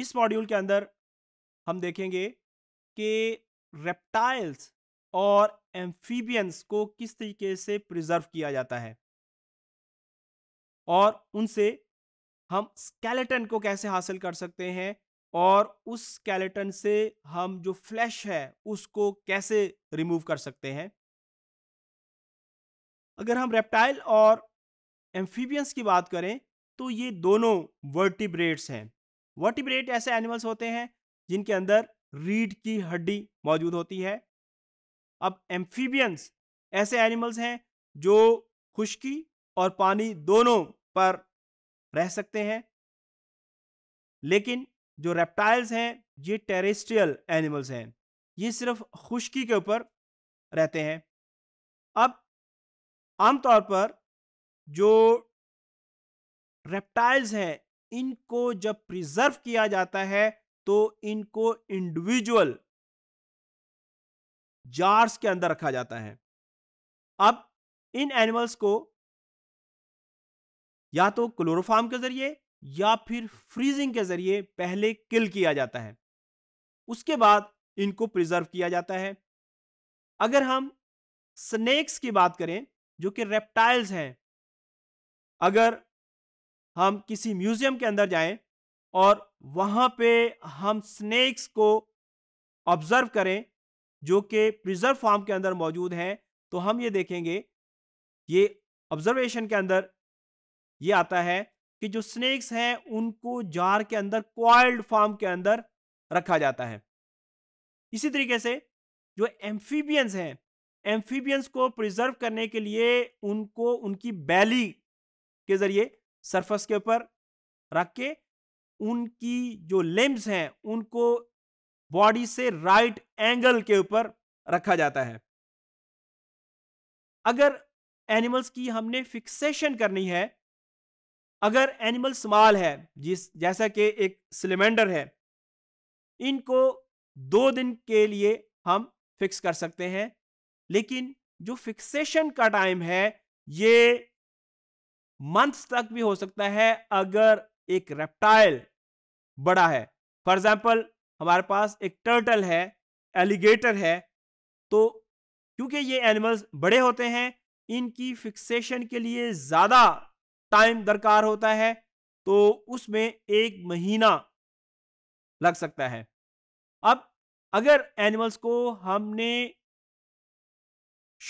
इस मॉड्यूल के अंदर हम देखेंगे कि रेप्टाइल्स और एम्फीबियंस को किस तरीके से प्रिजर्व किया जाता है और उनसे हम स्केलेटन को कैसे हासिल कर सकते हैं और उस स्केलेटन से हम जो फ्लैश है उसको कैसे रिमूव कर सकते हैं अगर हम रेप्टाइल और एम्फीबियंस की बात करें तो ये दोनों वर्टिब्रेट्स हैं वर्टिब्रेट ऐसे एनिमल्स होते हैं जिनके अंदर रीढ़ की हड्डी मौजूद होती है अब एम्फीबियंस ऐसे एनिमल्स हैं जो खुश्की और पानी दोनों पर रह सकते हैं लेकिन जो रेप्टाइल्स हैं ये टेरेस्ट्रियल एनिमल्स हैं ये सिर्फ खुश्की के ऊपर रहते हैं अब आमतौर पर जो रेप्टाइल्स हैं इनको जब प्रिजर्व किया जाता है तो इनको इंडिविजुअल जार्स के अंदर रखा जाता है अब इन एनिमल्स को या तो क्लोरोफार्म के जरिए या फिर फ्रीजिंग के जरिए पहले किल किया जाता है उसके बाद इनको प्रिजर्व किया जाता है अगर हम स्नेक्स की बात करें जो कि रेप्टाइल्स हैं अगर हम किसी म्यूजियम के अंदर जाएं और वहां पे हम स्नेक्स को ऑब्ज़र्व करें जो कि प्रिजर्व फार्म के अंदर मौजूद हैं तो हम ये देखेंगे ये ऑब्जर्वेशन के अंदर ये आता है कि जो स्नेक्स हैं उनको जार के अंदर क्वाइल्ड फार्म के अंदर रखा जाता है इसी तरीके से जो एम्फीबियंस हैं एम्फीबियंस को प्रिजर्व करने के लिए उनको उनकी बैली के ज़रिए सरफेस के ऊपर रख के उनकी जो लिम्स हैं उनको बॉडी से राइट एंगल के ऊपर रखा जाता है अगर एनिमल्स की हमने फिक्सेशन करनी है अगर एनिमल स्मॉल है जिस जैसा कि एक सिलेंडर है इनको दो दिन के लिए हम फिक्स कर सकते हैं लेकिन जो फिक्सेशन का टाइम है ये मंथ्स तक भी हो सकता है अगर एक रेप्टाइल बड़ा है फॉर एग्जाम्पल हमारे पास एक टर्टल है एलिगेटर है तो क्योंकि ये एनिमल्स बड़े होते हैं इनकी फिक्सेशन के लिए ज़्यादा टाइम दरकार होता है तो उसमें एक महीना लग सकता है अब अगर एनिमल्स को हमने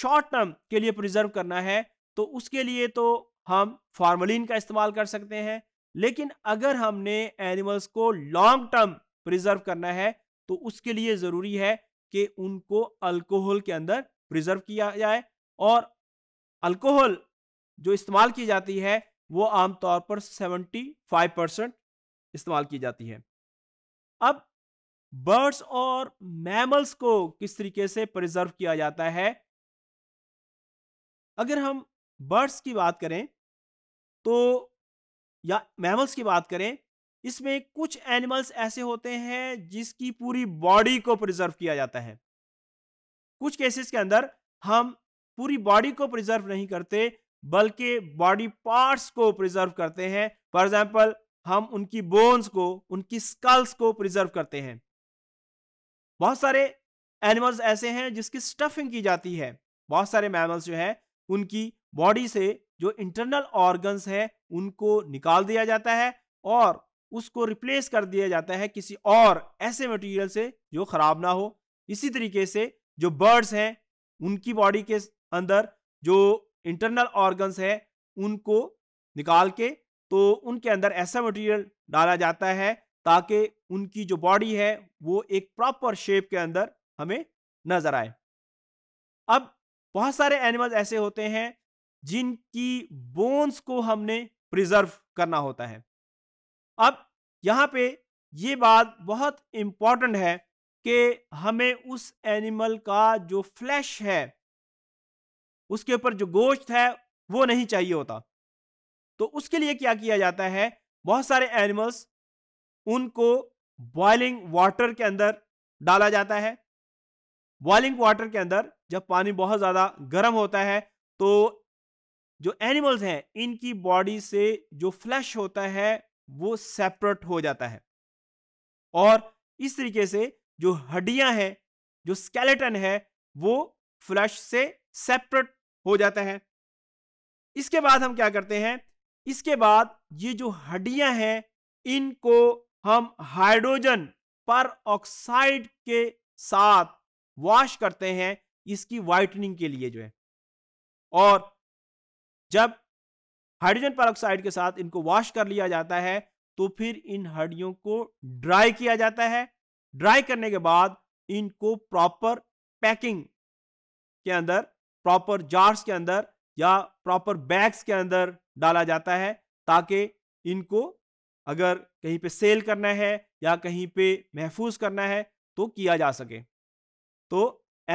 शॉर्ट टर्म के लिए प्रिजर्व करना है तो उसके लिए तो हम फार्मोलिन का इस्तेमाल कर सकते हैं लेकिन अगर हमने एनिमल्स को लॉन्ग टर्म प्रिजर्व करना है तो उसके लिए ज़रूरी है कि उनको अल्कोहल के अंदर प्रिजर्व किया जाए और अल्कोहल जो इस्तेमाल की जाती है वो आमतौर पर 75 परसेंट इस्तेमाल की जाती है अब बर्ड्स और मैमल्स को किस तरीके से प्रिजर्व किया जाता है अगर हम बर्ड्स की बात करें तो या मैमल्स की बात करें इसमें कुछ एनिमल्स ऐसे होते हैं जिसकी पूरी बॉडी को प्रिजर्व किया जाता है कुछ केसेस के अंदर हम पूरी बॉडी को प्रिजर्व नहीं करते बल्कि बॉडी पार्ट्स को प्रिजर्व करते हैं फॉर एग्जाम्पल हम उनकी बोन्स को उनकी स्कल्स को प्रिजर्व करते हैं बहुत सारे एनिमल्स ऐसे हैं जिसकी स्टफिंग की जाती है बहुत सारे मैमल्स जो है उनकी बॉडी से जो इंटरनल ऑर्गन्स हैं उनको निकाल दिया जाता है और उसको रिप्लेस कर दिया जाता है किसी और ऐसे मटेरियल से जो ख़राब ना हो इसी तरीके से जो बर्ड्स हैं उनकी बॉडी के अंदर जो इंटरनल ऑर्गन्स हैं उनको निकाल के तो उनके अंदर ऐसा मटेरियल डाला जाता है ताकि उनकी जो बॉडी है वो एक प्रॉपर शेप के अंदर हमें नज़र आए अब बहुत सारे एनिमल्स ऐसे होते हैं जिनकी बोन्स को हमने प्रिजर्व करना होता है अब यहाँ पे ये बात बहुत इम्पॉर्टेंट है कि हमें उस एनिमल का जो फ्लैश है उसके ऊपर जो गोश्त है वो नहीं चाहिए होता तो उसके लिए क्या किया जाता है बहुत सारे एनिमल्स उनको बॉइलिंग वाटर के अंदर डाला जाता है बॉइलिंग वाटर के अंदर जब पानी बहुत ज़्यादा गर्म होता है तो जो एनिमल्स हैं इनकी बॉडी से जो फ्लैश होता है वो सेपरेट हो जाता है और इस तरीके से जो हड्डियां हैं जो स्केलेटन है वो फ्लैश से सेपरेट हो जाता है इसके बाद हम क्या करते हैं इसके बाद ये जो हड्डियां हैं इनको हम हाइड्रोजन पर ऑक्साइड के साथ वॉश करते हैं इसकी वाइटनिंग के लिए जो है और जब हाइड्रोजन परऑक्साइड के साथ इनको वॉश कर लिया जाता है तो फिर इन हड्डियों को ड्राई किया जाता है ड्राई करने के बाद इनको प्रॉपर पैकिंग के अंदर प्रॉपर जार्स के अंदर या प्रॉपर बैग्स के अंदर डाला जाता है ताकि इनको अगर कहीं पे सेल करना है या कहीं पे महफूज करना है तो किया जा सके तो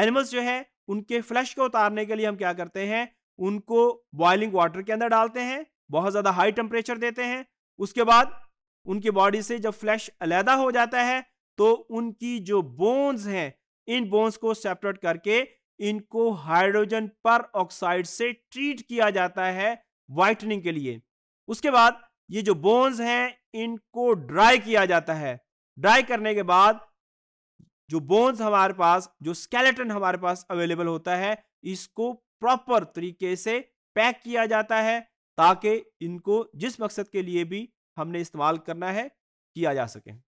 एनिमल्स जो है उनके फ्लैश को उतारने के लिए हम क्या करते हैं उनको बॉइलिंग वाटर के अंदर डालते हैं बहुत ज़्यादा हाई टेम्परेचर देते हैं उसके बाद उनकी बॉडी से जब फ्लैश अलहदा हो जाता है तो उनकी जो बोन्स हैं इन बोन्स को सेपरेट करके इनको हाइड्रोजन पर ऑक्साइड से ट्रीट किया जाता है वाइटनिंग के लिए उसके बाद ये जो बोन्स हैं इनको ड्राई किया जाता है ड्राई करने के बाद जो बोन्स हमारे पास जो स्केलेटन हमारे पास अवेलेबल होता है इसको प्रॉपर तरीके से पैक किया जाता है ताकि इनको जिस मकसद के लिए भी हमने इस्तेमाल करना है किया जा सके